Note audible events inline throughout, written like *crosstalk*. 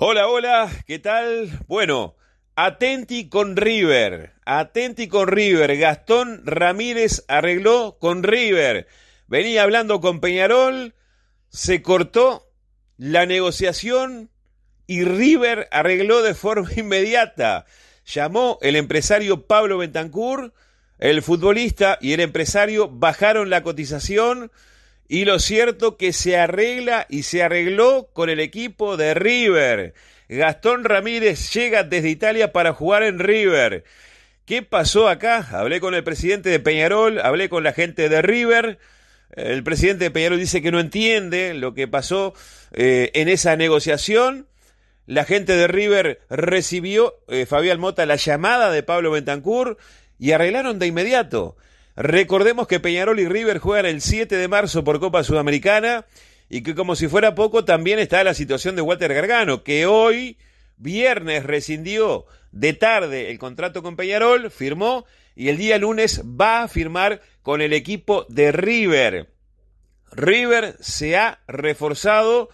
Hola, hola, ¿qué tal? Bueno, atenti con River, atenti con River. Gastón Ramírez arregló con River. Venía hablando con Peñarol, se cortó la negociación y River arregló de forma *laughs* inmediata. Llamó el empresario Pablo Bentancur, el futbolista y el empresario bajaron la cotización y lo cierto que se arregla y se arregló con el equipo de River. Gastón Ramírez llega desde Italia para jugar en River. ¿Qué pasó acá? Hablé con el presidente de Peñarol, hablé con la gente de River. El presidente de Peñarol dice que no entiende lo que pasó eh, en esa negociación. La gente de River recibió, eh, Fabián Mota, la llamada de Pablo Bentancur y arreglaron de inmediato. Recordemos que Peñarol y River juegan el 7 de marzo por Copa Sudamericana y que como si fuera poco también está la situación de Walter Gargano, que hoy, viernes, rescindió de tarde el contrato con Peñarol, firmó y el día lunes va a firmar con el equipo de River. River se ha reforzado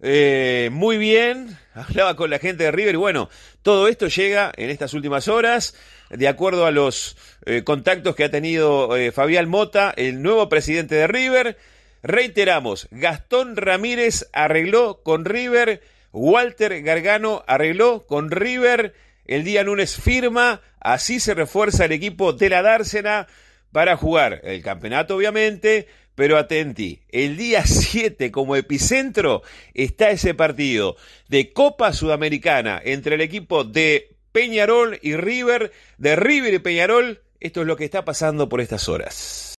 eh, muy bien, *laughs* hablaba con la gente de River y bueno, todo esto llega en estas últimas horas, de acuerdo a los eh, contactos que ha tenido eh, Fabián Mota, el nuevo presidente de River. Reiteramos, Gastón Ramírez arregló con River, Walter Gargano arregló con River, el día lunes firma, así se refuerza el equipo de la Dársena para jugar el campeonato obviamente, pero atenti, el día 7 como epicentro está ese partido de Copa Sudamericana entre el equipo de Peñarol y River, de River y Peñarol. Esto es lo que está pasando por estas horas.